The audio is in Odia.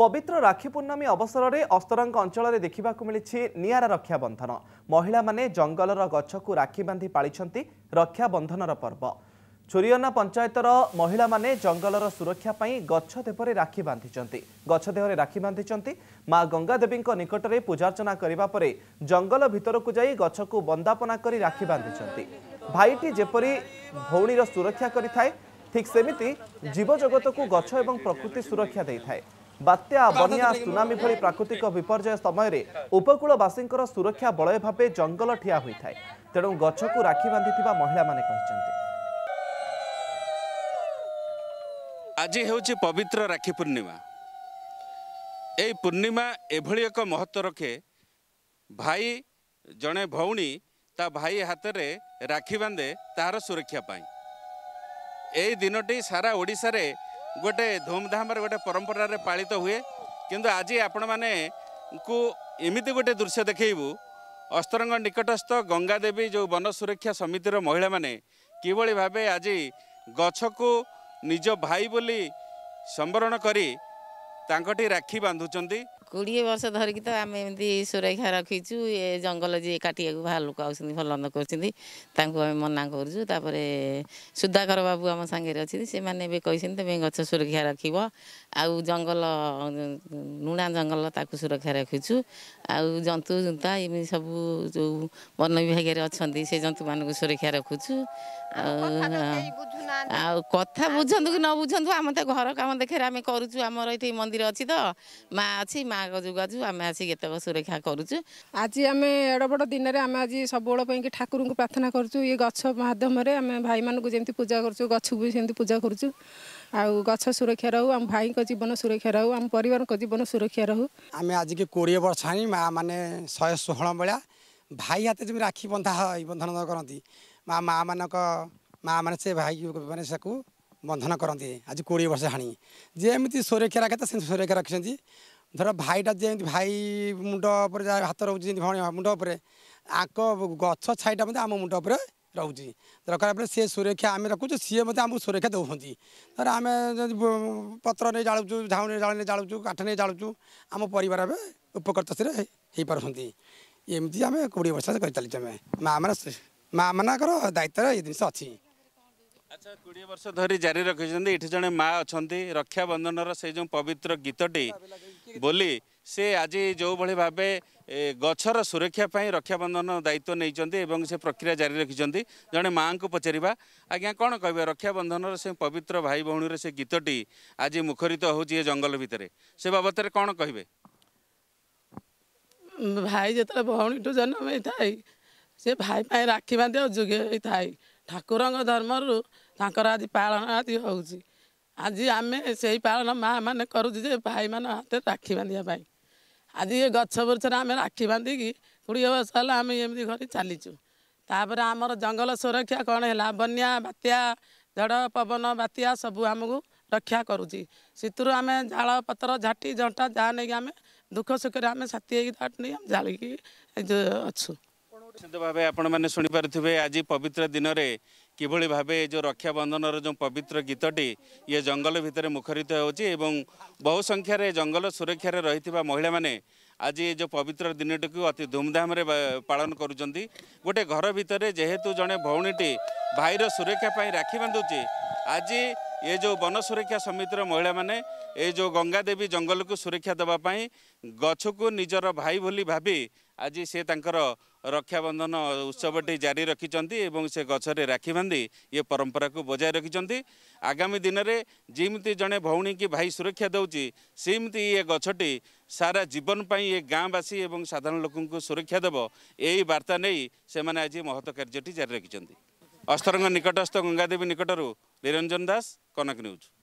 ପବିତ୍ର ରାକ୍ଷୀ ପୂର୍ଣ୍ଣମୀ ଅବସରରେ ଅସ୍ତରଙ୍ଗ ଅଞ୍ଚଳରେ ଦେଖିବାକୁ ମିଳିଛି ନିଆରା ରକ୍ଷାବନ୍ଧନ ମହିଳାମାନେ ଜଙ୍ଗଲର ଗଛକୁ ରାକ୍ଷୀ ବାନ୍ଧି ପାଳିଛନ୍ତି ରକ୍ଷାବନ୍ଧନର ପର୍ବ ଛୁରିଅନା ପଞ୍ଚାୟତର ମହିଳାମାନେ ଜଙ୍ଗଲର ସୁରକ୍ଷା ପାଇଁ ଗଛ ଦେହରେ ରାକ୍ଷୀ ବାନ୍ଧିଛନ୍ତି ଗଛ ଦେହରେ ରାକ୍ଷୀ ବାନ୍ଧିଛନ୍ତି ମା ଗଙ୍ଗାଦେବୀଙ୍କ ନିକଟରେ ପୂଜାର୍ଚ୍ଚନା କରିବା ପରେ ଜଙ୍ଗଲ ଭିତରକୁ ଯାଇ ଗଛକୁ ବନ୍ଦାପନା କରି ରାକ୍ଷୀ ବାନ୍ଧିଛନ୍ତି ଭାଇଟି ଯେପରି ଭଉଣୀର ସୁରକ୍ଷା କରିଥାଏ ଠିକ୍ ସେମିତି ଜୀବଜଗତକୁ ଗଛ ଏବଂ ପ୍ରକୃତି ସୁରକ୍ଷା ଦେଇଥାଏ ବାତ୍ୟା ବନ୍ୟା ସୁନାମି ଭଳି ପ୍ରାକୃତିକ ବିପର୍ଯ୍ୟୟ ସମୟରେ ଉପକୂଳବାସୀଙ୍କର ସୁରକ୍ଷା ବଳୟ ଭାବେ ଜଙ୍ଗଲ ଠିଆ ହୋଇଥାଏ ତେଣୁ ଗଛକୁ ରାକ୍ଷୀ ବାନ୍ଧିଥିବା ମହିଳାମାନେ କହିଛନ୍ତି ଆଜି ହେଉଛି ପବିତ୍ର ରାକ୍ଷୀ ପୂର୍ଣ୍ଣିମା ଏହି ପୂର୍ଣ୍ଣିମା ଏଭଳି ଏକ ମହତ୍ଵ ରଖେ ଭାଇ ଜଣେ ଭଉଣୀ ତା ଭାଇ ହାତରେ ରାକ୍ଷୀ ବାନ୍ଧେ ତାହାର ସୁରକ୍ଷା ପାଇଁ ଏହି ଦିନଟି ସାରା ଓଡ଼ିଶାରେ ଗୋଟେ ଧୁମ୍ଧାମ୍ରେ ଗୋଟେ ପରମ୍ପରାରେ ପାଳିତ ହୁଏ କିନ୍ତୁ ଆଜି ଆପଣମାନେଙ୍କୁ ଏମିତି ଗୋଟେ ଦୃଶ୍ୟ ଦେଖାଇବୁ ଅସ୍ତରଙ୍ଗ ନିକଟସ୍ଥ ଗଙ୍ଗାଦେବୀ ଯେଉଁ ବନ ସୁରକ୍ଷା ସମିତିର ମହିଳାମାନେ କିଭଳି ଭାବେ ଆଜି ଗଛକୁ ନିଜ ଭାଇ ବୋଲି ସମ୍ବରଣ କରି ତାଙ୍କଠି ରାକ୍ଷୀ ବାନ୍ଧୁଛନ୍ତି କୋଡ଼ିଏ ବର୍ଷ ଧରିକି ତ ଆମେ ଏମିତି ସୁରକ୍ଷା ରଖିଛୁ ଏ ଜଙ୍ଗଲ ଯିଏ କାଟିବାକୁ ଭାଲୁକ ଆସୁଛନ୍ତି ଭଲ ମନ୍ଦ କରୁଛନ୍ତି ତାଙ୍କୁ ଆମେ ମନା କରୁଛୁ ତାପରେ ସୁଧାକର ବାବୁ ଆମ ସାଙ୍ଗରେ ଅଛନ୍ତି ସେମାନେ ଏବେ କହିଛନ୍ତି ତୁମେ ଗଛ ସୁରକ୍ଷା ରଖିବ ଆଉ ଜଙ୍ଗଲ ଲୁଣା ଜଙ୍ଗଲ ତାକୁ ସୁରକ୍ଷା ରଖିଛୁ ଆଉ ଜନ୍ତୁ ଜୁନ୍ତା ଏମିତି ସବୁ ଯେଉଁ ବନ ବିଭାଗରେ ଅଛନ୍ତି ସେ ଜନ୍ତୁମାନଙ୍କୁ ସୁରକ୍ଷା ରଖୁଛୁ ଆଉ ଆଉ କଥା ବୁଝନ୍ତୁ କି ନ ବୁଝନ୍ତୁ ଆମେ ତ ଘର କାମ ଦେଖେରେ ଆମେ କରୁଛୁ ଆମର ଏଠି ମନ୍ଦିର ମନ୍ଦିର ଅଛି ତ ମା ଅଛି ମା ଗଜୁ ଗଜୁ ଆମେ ଆସି କେତେକ ସୁରକ୍ଷା କରୁଛୁ ଆଜି ଆମେ ଏଡ଼ବଡ଼ ଦିନରେ ଆମେ ଆଜି ସବୁବେଳ ପାଇଁକି ଠାକୁରଙ୍କୁ ପ୍ରାର୍ଥନା କରୁଛୁ ଇଏ ଗଛ ମାଧ୍ୟମରେ ଆମେ ଭାଇମାନଙ୍କୁ ଯେମିତି ପୂଜା କରୁଛୁ ଗଛକୁ ବି ସେମିତି ପୂଜା କରୁଛୁ ଆଉ ଗଛ ସୁରକ୍ଷା ରହୁ ଆମ ଭାଇଙ୍କ ଜୀବନ ସୁରକ୍ଷା ରହୁ ଆମ ପରିବାରଙ୍କ ଜୀବନ ସୁରକ୍ଷା ରହୁ ଆମେ ଆଜିକି କୋଡ଼ିଏ ବର୍ଷ ହାଣି ମା ମାନେ ଶହେ ଷୋହଳ ବେଳା ଭାଇ ହାତରେ ଯେମିତି ରାକ୍ଷୀ ବନ୍ଧା ବନ୍ଧନ କରନ୍ତି ମା ମାଆ ମାନଙ୍କ ମା ମାନେ ସେ ଭାଇ ମାନେ ସେକୁ ବନ୍ଧନ କରନ୍ତି ଆଜି କୋଡ଼ିଏ ବର୍ଷ ହାଣି ଯିଏ ଏମିତି ସୁରକ୍ଷା ରଖିଥା ସେମିତି ସୁରକ୍ଷା ରଖିଛନ୍ତି ଧର ଭାଇଟା ଯେମିତି ଭାଇ ମୁଣ୍ଡ ଉପରେ ଯାହା ହାତ ରହୁଛି ଯେମିତି ଭଉଣୀ ମୁଣ୍ଡ ଉପରେ ଆଙ୍କ ଗଛ ଛାଇଟା ମଧ୍ୟ ଆମ ମୁଣ୍ଡ ଉପରେ ରହୁଛି ଦରକାର ପରେ ସିଏ ସୁରକ୍ଷା ଆମେ ରଖୁଛୁ ସିଏ ମଧ୍ୟ ଆମକୁ ସୁରକ୍ଷା ଦେଉଛନ୍ତି ଧର ଆମେ ଯଦି ପତ୍ର ନେଇ ଜାଳୁଛୁ ଝାଉଁ ନେଇ ଜାଳ ନେଇ ଜାଳୁଛୁ କାଠ ନେଇ ଜାଳୁଛୁ ଆମ ପରିବାର ଏବେ ଉପକୃତ ସେଥିରେ ହେଇପାରୁଛନ୍ତି ଏମିତି ଆମେ କୋଡ଼ିଏ ବର୍ଷ କରି ଚାଲିଛୁ ଆମେ ମାଆ ମାନେ ମାଆ ମାନଙ୍କର ଦାୟିତ୍ୱରେ ଏ ଜିନିଷ ଅଛି ଆଚ୍ଛା କୋଡ଼ିଏ ବର୍ଷ ଧରି ଜାରି ରଖିଛନ୍ତି ଏଠି ଜଣେ ମା ଅଛନ୍ତି ରକ୍ଷାବନ୍ଧନର ସେ ଯେଉଁ ପବିତ୍ର ଗୀତଟି ବୋଲି ସେ ଆଜି ଯେଉଁଭଳି ଭାବେ ଗଛର ସୁରକ୍ଷା ପାଇଁ ରକ୍ଷାବନ୍ଧନ ଦାୟିତ୍ୱ ନେଇଛନ୍ତି ଏବଂ ସେ ପ୍ରକ୍ରିୟା ଜାରି ରଖିଛନ୍ତି ଜଣେ ମାଆଙ୍କୁ ପଚାରିବା ଆଜ୍ଞା କ'ଣ କହିବେ ରକ୍ଷାବନ୍ଧନର ସେ ପବିତ୍ର ଭାଇ ଭଉଣୀର ସେ ଗୀତଟି ଆଜି ମୁଖରିତ ହେଉଛି ଏ ଜଙ୍ଗଲ ଭିତରେ ସେ ବାବଦରେ କ'ଣ କହିବେ ଭାଇ ଯେତେବେଳେ ଭଉଣୀଠୁ ଜନ୍ମ ହେଇଥାଏ ସେ ଭାଇ ପାଇଁ ରାକ୍ଷୀ ବାନ୍ଧିବ ଯୁଗେ ହେଇଥାଏ ଠାକୁରଙ୍କ ଧର୍ମରୁ ତାଙ୍କର ଆଜି ପାଳନ ଆଦି ହେଉଛି ଆଜି ଆମେ ସେଇ ପାଳନ ମାଆ ମାନେ କରୁଛୁ ଯେ ଭାଇମାନେ ହାତରେ ରାକ୍ଷୀ ବାନ୍ଧିବା ପାଇଁ ଆଜି ଏ ଗଛ ବୃଛରେ ଆମେ ରାକ୍ଷୀ ବାନ୍ଧିକି କୋଡ଼ିଏ ବର୍ଷ ହେଲା ଆମେ ଏମିତି ଘରେ ଚାଲିଛୁ ତାପରେ ଆମର ଜଙ୍ଗଲ ସୁରକ୍ଷା କ'ଣ ହେଲା ବନ୍ୟା ବାତ୍ୟା ଝଡ଼ ପବନ ବାତ୍ୟା ସବୁ ଆମକୁ ରକ୍ଷା କରୁଛି ସେଥିରୁ ଆମେ ଜାଳ ପତ୍ର ଝାଟି ଝଣ୍ଟା ଯାହା ନେଇକି ଆମେ ଦୁଃଖ ସୁଖରେ ଆମେ ସାଥି ହେଇକି ତା ନେଇକି ଆମେ ଜାଳିକି ଅଛୁ ନିଶ୍ଚିତ ଭାବେ ଆପଣମାନେ ଶୁଣିପାରୁଥିବେ ଆଜି ପବିତ୍ର ଦିନରେ କିଭଳି ଭାବେ ଏ ଯେଉଁ ରକ୍ଷାବନ୍ଧନର ଯେଉଁ ପବିତ୍ର ଗୀତଟି ଇଏ ଜଙ୍ଗଲ ଭିତରେ ମୁଖରିତ ହେଉଛି ଏବଂ ବହୁ ସଂଖ୍ୟାରେ ଜଙ୍ଗଲ ସୁରକ୍ଷାରେ ରହିଥିବା ମହିଳାମାନେ ଆଜି ଏ ଯେଉଁ ପବିତ୍ର ଦିନଟିକୁ ଅତି ଧୁମଧାମରେ ପାଳନ କରୁଛନ୍ତି ଗୋଟେ ଘର ଭିତରେ ଯେହେତୁ ଜଣେ ଭଉଣୀଟି ଭାଇର ସୁରକ୍ଷା ପାଇଁ ରାକ୍ଷୀ ବାନ୍ଧୁଛି ଆଜି ଏ ଯେଉଁ ବନ ସୁରକ୍ଷା ସମିତିର ମହିଳାମାନେ ଏ ଯେଉଁ ଗଙ୍ଗାଦେବୀ ଜଙ୍ଗଲକୁ ସୁରକ୍ଷା ଦେବା ପାଇଁ ଗଛକୁ ନିଜର ଭାଇ ବୋଲି ଭାବି ଆଜି ସେ ତାଙ୍କର ରକ୍ଷାବନ୍ଧନ ଉତ୍ସବଟି ଜାରି ରଖିଛନ୍ତି ଏବଂ ସେ ଗଛରେ ରାକ୍ଷୀ ବାନ୍ଧି ଇଏ ପରମ୍ପରାକୁ ବଜାୟ ରଖିଛନ୍ତି ଆଗାମୀ ଦିନରେ ଯେମିତି ଜଣେ ଭଉଣୀ କି ଭାଇ ସୁରକ୍ଷା ଦେଉଛି ସେମିତି ଇଏ ଗଛଟି ସାରା ଜୀବନ ପାଇଁ ଏ ଗାଁବାସୀ ଏବଂ ସାଧାରଣ ଲୋକଙ୍କୁ ସୁରକ୍ଷା ଦେବ ଏହି ବାର୍ତ୍ତା ନେଇ ସେମାନେ ଆଜି ମହତ କାର୍ଯ୍ୟଟି ଜାରି ରଖିଛନ୍ତି ଅସ୍ତରଙ୍ଗ ନିକଟସ୍ଥ ଗଙ୍ଗାଦେବୀ ନିକଟରୁ ନିରଞ୍ଜନ ଦାସ କନକ ନ୍ୟୁଜ୍